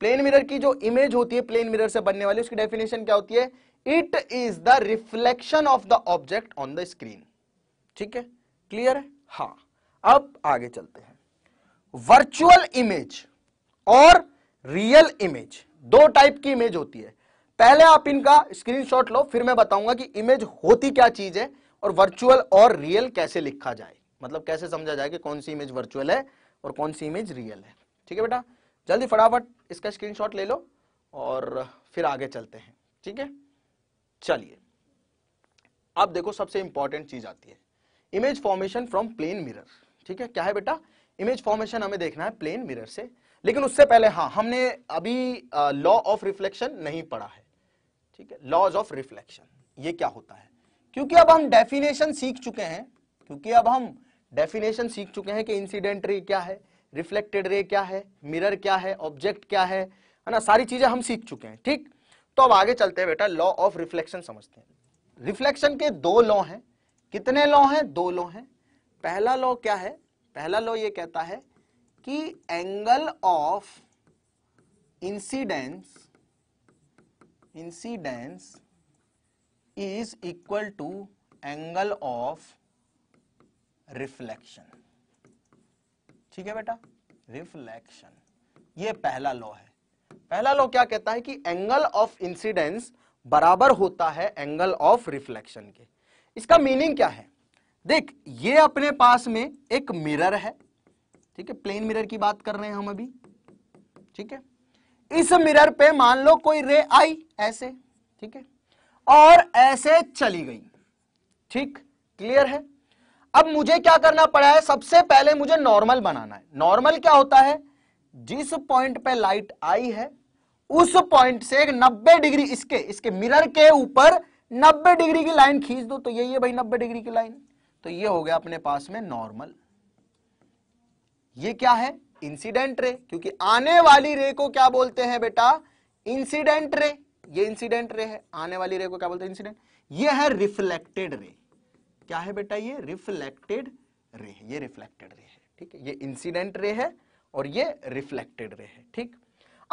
प्लेन मिरर की जो इमेज होती है प्लेन मिरर से बनने वाली उसकी डेफिनेशन क्या होती है it is the reflection of the object on the screen ठीक है क्लियर है हाँ अब आगे चलते हैं वर्चुअल इमेज और रियल इमेज दो टाइप की इमेज होती है पहले आप इनका स्क्रीनशॉट लो फिर मैं बताऊंगा कि इमेज होती क्या चीज है और वर्चुअल और रियल कैसे लिखा जाए मतलब कैसे समझा जाए कि कौन सी इमेज वर्चुअल है और कौन सी इमेज रियल है ठीक है बेटा जल्दी फटाफट इसका स्क्रीनशॉट ले लो और फिर आगे चलते हैं ठीक है चलिए अब देखो सबसे इंपॉर्टेंट चीज आती है image formation from plane mirror ठीक है क्या है बेटा इमेज फॉर्मेशन हमें देखना है प्लेन मिरर से लेकिन उससे पहले हाँ हमने अभी लॉ ऑफ रिफ्लेक्शन नहीं पढ़ा है ठीक है लॉज ऑफ रिफ्लेक्शन ये क्या होता है क्योंकि अब हम डेफिनेशन सीख चुके हैं क्योंकि अब हम डेफिनेशन सीख चुके हैं कि इंसिडेंट रे क्या है रिफ्लेक्टेड रे क्या है मिरर क्या है ऑब्जेक्ट क्या है है ना सारी चीजें हम सीख चुके हैं ठीक तो अब आगे चलते हैं बेटा लॉ ऑफ रिफ्लेक्शन समझते हैं रिफ्लेक्शन के दो लॉ हैं कितने लॉ हैं दो लॉ हैं पहला लॉ क्या है पहला लॉ ये कहता है कि angle of incidence incidence is equal to angle of reflection ठीक है बेटा रिफ्लेक्शन ये पहला लॉ है पहला लॉ क्या कहता है कि एंगल ऑफ इंसिडेंस बराबर होता है एंगल ऑफ रिफ्लेक्शन के इसका मीनिंग क्या है देख ये अपने पास में एक मिरर है ठीक है प्लेन मिरर की बात कर रहे हैं हम अभी ठीक है इस मिरर पे मान लो कोई रे आई ऐसे ठीक है और ऐसे चली गई ठीक क्लियर है अब मुझे क्या करना पड़ा है सबसे पहले मुझे नॉर्मल बनाना है नॉर्मल क्या होता है जिस पॉइंट पे लाइट आई है उस पॉइंट से 90 डिग्री इसके इसके मिरर के ऊपर 90 डिग्री की लाइन खींच दो तो यही है भाई 90 डिग्री की लाइन तो ये हो गया अपने पास में नॉर्मल ये क्या है इंसिडेंट रे क्योंकि आने वाली रे को क्या बोलते हैं बेटा इंसिडेंट रे ये इंसिडेंट रे है आने वाली रे को क्या बोलते हैं इंसिडेंट ये है रिफ्लेक्टेड रे क्या है बेटा ये रिफ्लेक्टेड रे ये रिफ्लेक्टेड रे है ठीक है ये इंसिडेंट रे है और ये रिफ्लेक्टेड रे है ठीक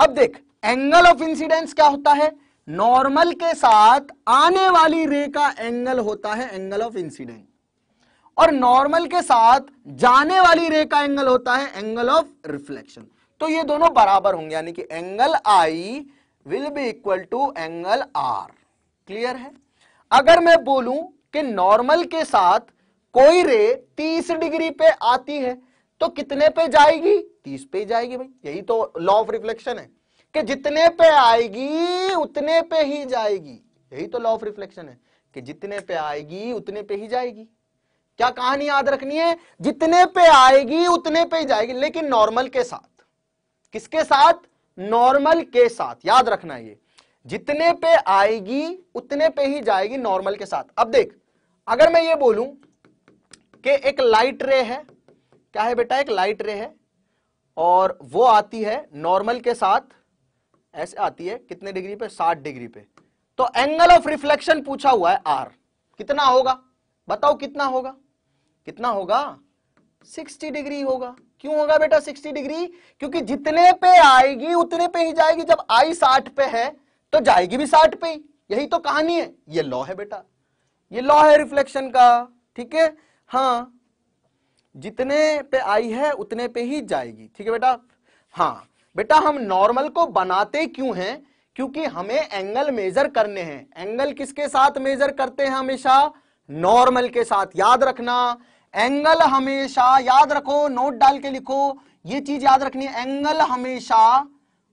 अब देख एंगल ऑफ इंसिडेंस क्या होता है नॉर्मल के साथ आने वाली रे का एंगल होता है एंगल ऑफ इंसिडेंट और नॉर्मल के साथ जाने वाली रे का एंगल होता है एंगल ऑफ रिफ्लेक्शन तो ये दोनों बराबर होंगे यानी कि angle I will be equal to angle R clear है अगर मैं बोलूं कि नॉर्मल के साथ कोई रे 30 डिग्री पे आती है तो कितने पे जाएगी 30 पे जाएगी भाई यही तो लॉ ऑफ रिफ्लेक्शन है कि जितने पे आएगी उतने पे ही जाएगी यही तो लॉ ऑफ रिफ्लेक्शन है कि जितने पे आएगी उतने पे ही जाएगी क्या कहानी याद रखनी है जितने पे आएगी उतने पे ही जाएगी लेकिन नॉर्मल के साथ किसके साथ नॉर्मल के साथ याद रखना ये जितने पे आएगी उतने पे ही जाएगी नॉर्मल के साथ अब देख अगर मैं ये बोलूं कि एक लाइट रे है क्या है बेटा एक लाइट रे है और वो आती है नॉर्मल के साथ ऐसे आती है कितने डिग्री पे साठ डिग्री पे तो एंगल ऑफ रिफ्लेक्शन पूछा हुआ है आर कितना होगा बताओ कितना होगा कितना होगा 60 डिग्री होगा क्यों होगा बेटा 60 डिग्री क्योंकि जितने पे आएगी उतने पे ही जाएगी जब आई 60 पे है तो जाएगी भी 60 पे ही यही तो कहानी है ये लॉ है बेटा ये लॉ है रिफ्लेक्शन का ठीक है हाँ जितने पे आई है उतने पे ही जाएगी ठीक है बेटा हाँ बेटा हम नॉर्मल को बनाते क्यों हैं क्योंकि हमें एंगल मेजर करने हैं एंगल किसके साथ मेजर करते हैं हमेशा नॉर्मल के साथ याद रखना एंगल हमेशा याद रखो नोट डाल के लिखो ये चीज याद रखनी है एंगल हमेशा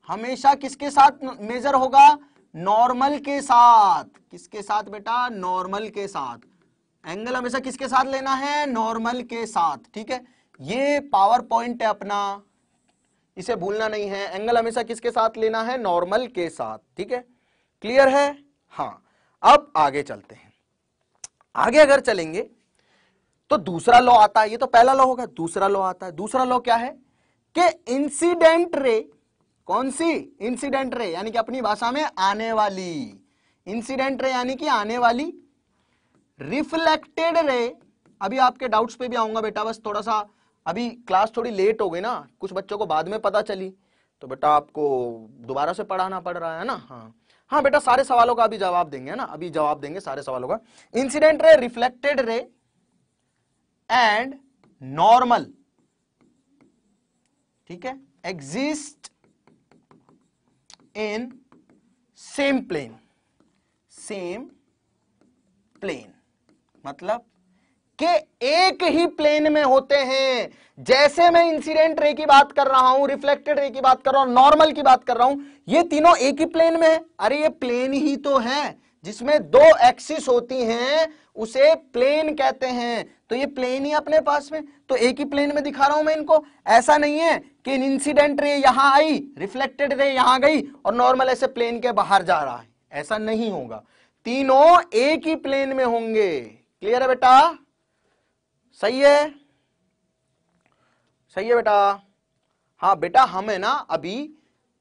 हमेशा किसके साथ मेजर होगा नॉर्मल के साथ किसके साथ बेटा नॉर्मल के साथ एंगल हमेशा किसके साथ लेना है नॉर्मल के साथ ठीक है ये पावर पॉइंट है अपना इसे भूलना नहीं है एंगल हमेशा किसके साथ लेना है नॉर्मल के साथ ठीक है क्लियर है हाँ अब आगे चलते हैं आगे अगर चलेंगे तो दूसरा लॉ आता है ये तो पहला लॉ होगा दूसरा लॉ आता है दूसरा लॉ क्या है कि इंसिडेंट रे कौन सी इंसिडेंट रे यानी कि अपनी भाषा में आने वाली इंसिडेंट रे यानी कि आने वाली रिफ्लेक्टेड रे अभी आपके डाउट्स पे भी आऊंगा बेटा बस थोड़ा सा अभी क्लास थोड़ी लेट हो गई ना कुछ बच्चों को बाद में पता चली तो बेटा आपको दोबारा से पढ़ाना पड़ रहा है ना हाँ हाँ बेटा सारे सवालों का अभी जवाब देंगे ना अभी जवाब देंगे सारे सवालों का incident ray reflected ray and normal ठीक है exist in same plane same plane मतलब कि एक ही प्लेन में होते हैं जैसे मैं इंसिडेंट रे की बात कर रहा हूं रिफ्लेक्टेड रे की बात कर रहा हूं नॉर्मल की बात कर रहा हूं ये तीनों एक ही प्लेन में है अरे ये प्लेन ही तो है जिसमें दो एक्सिस होती हैं उसे प्लेन कहते हैं तो ये प्लेन ही अपने पास में तो एक ही प्लेन में दिखा रहा हूं मैं इनको ऐसा नहीं है कि इंसिडेंट रे यहां आई रिफ्लेक्टेड रे यहां गई और नॉर्मल ऐसे प्लेन के बाहर जा रहा है ऐसा नहीं होगा तीनों एक ही प्लेन में होंगे क्लियर है बेटा सही है सही है बेटा हाँ बेटा हमें ना अभी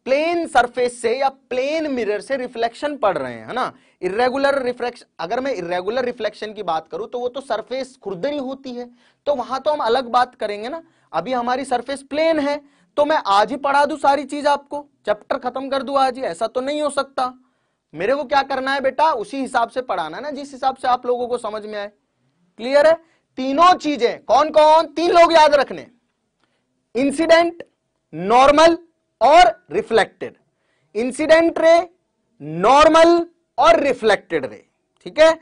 प्लेन सरफेस से या प्लेन मिरर से रिफ्लेक्शन पढ़ रहे हैं है ना इरेगुलर रिफ्लेक्शन अगर मैं इरेगुलर रिफ्लेक्शन की बात करूं तो वो तो सरफेस खुरदरी होती है तो वहां तो हम अलग बात करेंगे ना अभी हमारी सरफेस प्लेन है तो मैं आज ही पढ़ा दू सारी चीज आपको चैप्टर खत्म कर दू आज ही ऐसा तो नहीं हो सकता मेरे को क्या करना है बेटा उसी हिसाब से पढ़ाना है ना जिस हिसाब से आप लोगों को समझ में आए क्लियर है तीनों चीजें कौन कौन तीन लोग याद रखने इंसिडेंट नॉर्मल और रिफ्लेक्टेड इंसिडेंट रे नॉर्मल और रिफ्लेक्टेड रे ठीक है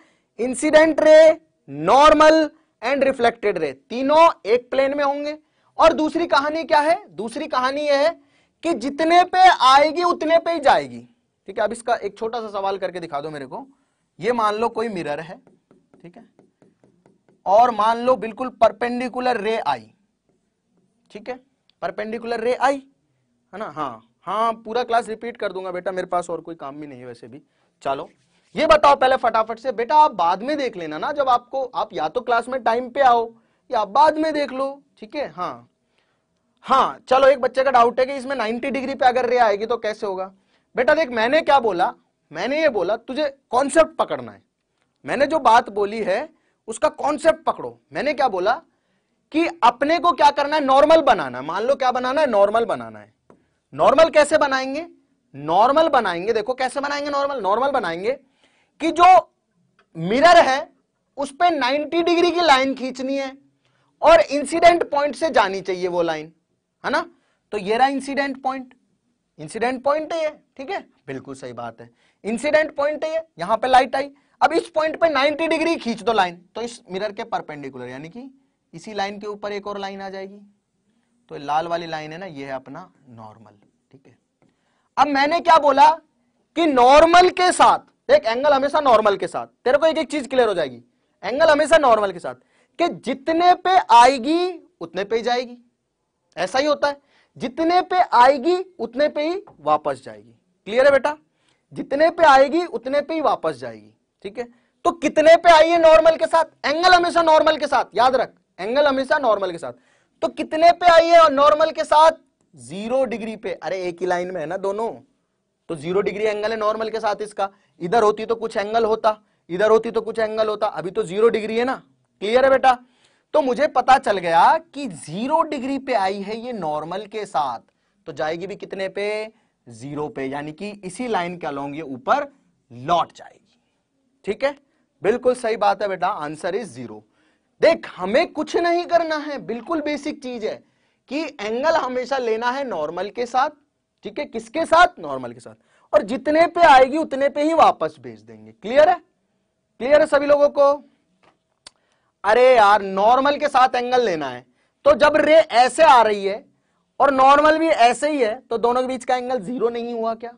incident ray normal and reflected रे तीनों एक प्लेन में होंगे और दूसरी कहानी क्या है दूसरी कहानी यह है कि जितने पे आएगी उतने पे ही जाएगी ठीक है अब इसका एक छोटा सा सवाल करके दिखा दो मेरे को ये मान लो कोई मिरर है ठीक है और मान लो बिल्कुल परपेंडिकुलर रे आई ठीक है परपेंडिकुलर रे आई है ना हाँ हाँ पूरा क्लास रिपीट कर दूंगा बेटा मेरे पास और कोई काम भी नहीं है वैसे भी चलो ये बताओ पहले फटाफट से बेटा आप बाद में देख लेना ना जब आपको आप या तो क्लास में टाइम पे आओ या बाद में देख लो ठीक है हाँ हाँ चलो एक बच्चे का डाउट है कि इसमें 90 डिग्री पे अगर रे आएगी तो कैसे होगा बेटा देख मैंने क्या बोला मैंने ये बोला तुझे कॉन्सेप्ट पकड़ना है मैंने जो बात बोली है उसका कॉन्सेप्ट पकड़ो मैंने क्या बोला कि अपने को क्या करना है नॉर्मल बनाना मान लो क्या बनाना है नॉर्मल बनाना है नॉर्मल कैसे बनाएंगे नॉर्मल बनाएंगे देखो कैसे बनाएंगे नॉर्मल नॉर्मल बनाएंगे कि जो मिरर है उस पर नाइनटी डिग्री की लाइन खींचनी है और इंसिडेंट पॉइंट से जानी चाहिए वो लाइन है ना तो ये रहा इंसिडेंट पॉइंट इंसिडेंट पॉइंट है ठीक है बिल्कुल सही बात है इंसिडेंट पॉइंट है यहां पे लाइट आई अब इस पॉइंट पे 90 डिग्री खींच दो लाइन तो इस मिरर के परपेंडिकुलर यानी कि इसी लाइन के ऊपर एक और लाइन आ जाएगी तो लाल वाली लाइन है ना ये है अपना नॉर्मल ठीक है अब मैंने क्या बोला कि नॉर्मल के साथ एक एंगल हमेशा नॉर्मल के साथ तेरे को एक एक चीज क्लियर हो जाएगी एंगल हमेशा नॉर्मल के साथ कि जितने पे आएगी उतने पे ही जाएगी ऐसा ही होता है जितने पे आएगी उतने पे ही वापस जाएगी क्लियर है बेटा जितने पे आएगी उतने पे ही वापस जाएगी ठीक है तो कितने पे आई है नॉर्मल के साथ एंगल हमेशा नॉर्मल के साथ याद रख एंगल हमेशा नॉर्मल के साथ तो कितने पे आई है नॉर्मल के साथ जीरो डिग्री पे अरे एक ही लाइन में है ना दोनों तो जीरो डिग्री एंगल है नॉर्मल के साथ इसका इधर होती तो कुछ एंगल होता इधर होती तो कुछ एंगल होता अभी तो जीरो डिग्री है ना क्लियर है बेटा तो मुझे पता चल गया कि जीरो डिग्री पे आई है ये नॉर्मल के साथ तो जाएगी भी कितने पे जीरो पे यानी कि इसी लाइन के अलोंग ये ऊपर लौट जाएगी ठीक है बिल्कुल सही बात है बेटा आंसर इज जीरो देख हमें कुछ नहीं करना है बिल्कुल बेसिक चीज है कि एंगल हमेशा लेना है नॉर्मल के साथ ठीक है किसके साथ नॉर्मल के साथ और जितने पे आएगी उतने पे ही वापस भेज देंगे क्लियर है क्लियर है सभी लोगों को अरे यार नॉर्मल के साथ एंगल लेना है तो जब रे ऐसे आ रही है और नॉर्मल भी ऐसे ही है तो दोनों के बीच का एंगल जीरो नहीं हुआ क्या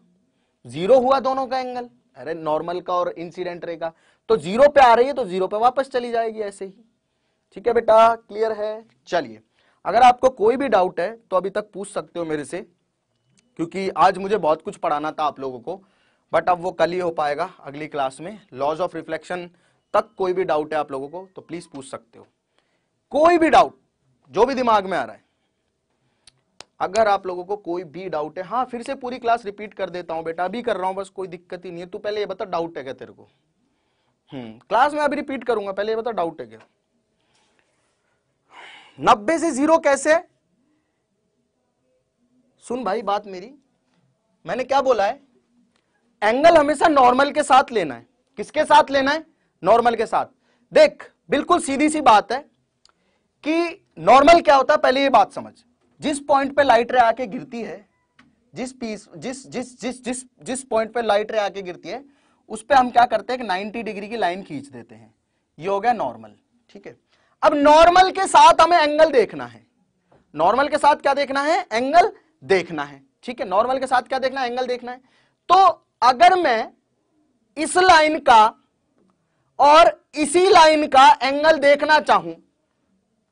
जीरो हुआ दोनों का एंगल अरे नॉर्मल का और इंसिडेंट रे का तो जीरो पे आ रही है तो जीरो पे वापस चली जाएगी ऐसे ही ठीक है बेटा क्लियर है चलिए अगर आपको कोई भी डाउट है तो अभी तक पूछ सकते हो मेरे से क्योंकि आज मुझे बहुत कुछ पढ़ाना था आप लोगों को बट अब वो कल ही हो पाएगा अगली क्लास में लॉज ऑफ रिफ्लेक्शन तक कोई भी डाउट है आप लोगों को तो प्लीज पूछ सकते हो कोई भी डाउट जो भी दिमाग में आ रहा है अगर आप लोगों को कोई भी डाउट है हाँ फिर से पूरी क्लास रिपीट कर देता हूँ बेटा अभी कर रहा हूँ बस कोई दिक्कत ही नहीं है तू पहले ये बता डाउट है क्या तेरे को हम्म क्लास में अभी रिपीट करूंगा पहले ये बता डाउट है क्या नब्बे से जीरो कैसे सुन भाई बात मेरी मैंने क्या बोला है एंगल हमेशा नॉर्मल के साथ लेना है किसके साथ लेना है नॉर्मल के साथ देख बिल्कुल सीधी सी बात है कि नॉर्मल क्या होता है पहले ये बात समझ जिस पॉइंट पे लाइट रे आके गिरती है जिस पीस जिस जिस जिस जिस जिस पॉइंट पे लाइट रे आके गिरती है उस पर हम क्या करते हैं 90 डिग्री की लाइन खींच देते हैं ये हो गया नॉर्मल ठीक है अब नॉर्मल के साथ हमें एंगल देखना है नॉर्मल के साथ क्या देखना है एंगल देखना है ठीक है नॉर्मल के साथ क्या देखना है एंगल देखना है तो अगर मैं इस लाइन का और इसी लाइन का एंगल देखना चाहूं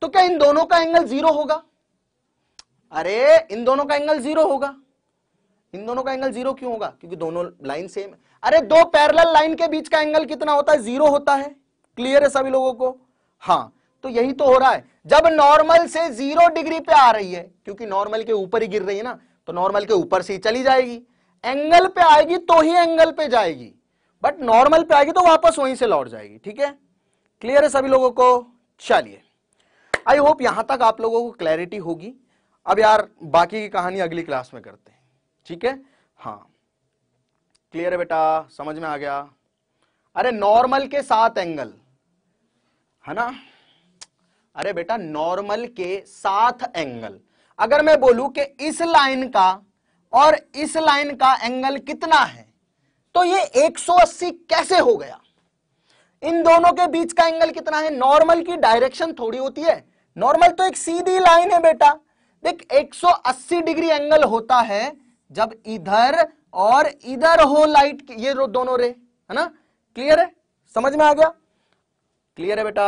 तो क्या इन दोनों का एंगल जीरो होगा अरे इन दोनों का एंगल जीरो होगा इन दोनों का एंगल जीरो क्यों होगा क्योंकि दोनों लाइन सेम है अरे दो पैरल लाइन के बीच का एंगल कितना होता है जीरो होता है क्लियर है सभी लोगों को हाँ तो यही तो हो रहा है जब नॉर्मल से जीरो डिग्री पे आ रही है क्योंकि नॉर्मल के ऊपर ही गिर रही है ना तो नॉर्मल के ऊपर से ही चली जाएगी एंगल पे आएगी तो ही एंगल पे जाएगी बट नॉर्मल पे आएगी तो वापस वहीं से लौट जाएगी ठीक है क्लियर है सभी लोगों को चलिए आई होप यहां तक आप लोगों को क्लैरिटी होगी अब यार बाकी की कहानी अगली क्लास में करते हैं ठीक है हाँ क्लियर है बेटा समझ में आ गया अरे नॉर्मल के सात एंगल है ना अरे बेटा नॉर्मल के सात एंगल अगर मैं बोलूं कि इस लाइन का और इस लाइन का एंगल कितना है तो ये 180 कैसे हो गया इन दोनों के बीच का एंगल कितना है नॉर्मल की डायरेक्शन थोड़ी होती है नॉर्मल तो एक सीधी लाइन है बेटा देख 180 डिग्री एंगल होता है जब इधर और इधर हो लाइट ये दोनों रे है ना क्लियर है समझ में आ गया क्लियर है बेटा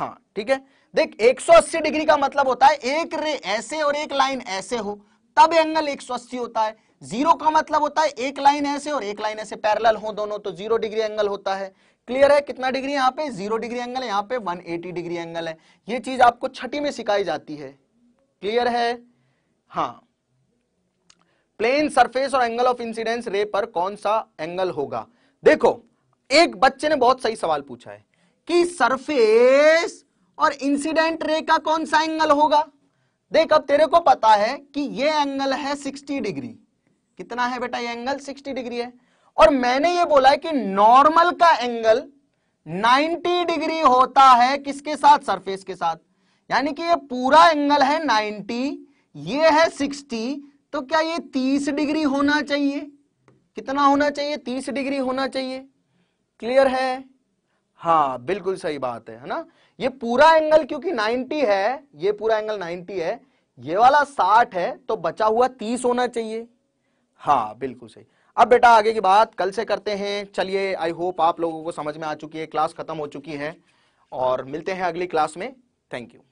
हाँ ठीक है देख 180 डिग्री का मतलब होता है एक रे ऐसे और एक लाइन ऐसे हो तब एंगल 180 होता है जीरो का मतलब होता है एक लाइन ऐसे और एक लाइन ऐसे पैरेलल हो दोनों तो जीरो डिग्री एंगल होता है क्लियर है कितना डिग्री यहाँ पे जीरो डिग्री एंगल यहाँ पे 180 डिग्री एंगल है ये चीज आपको छठी में सिखाई जाती है क्लियर है हाँ प्लेन सरफेस और एंगल ऑफ इंसिडेंस रे पर कौन सा एंगल होगा देखो एक बच्चे ने बहुत सही सवाल पूछा है कि सरफेस और इंसिडेंट रे का कौन सा एंगल होगा देख अब तेरे को पता है कि ये एंगल है 60 डिग्री कितना है बेटा ये एंगल 60 डिग्री है और मैंने ये बोला है कि नॉर्मल का एंगल 90 डिग्री होता है किसके साथ सरफेस के साथ यानी कि ये पूरा एंगल है 90 ये है 60 तो क्या ये 30 डिग्री होना चाहिए कितना होना चाहिए 30 डिग्री होना चाहिए क्लियर है हाँ बिल्कुल सही बात है है ना ये पूरा एंगल क्योंकि 90 है ये पूरा एंगल 90 है ये वाला 60 है तो बचा हुआ 30 होना चाहिए हाँ बिल्कुल सही अब बेटा आगे की बात कल से करते हैं चलिए आई होप आप लोगों को समझ में आ चुकी है क्लास खत्म हो चुकी है और मिलते हैं अगली क्लास में थैंक यू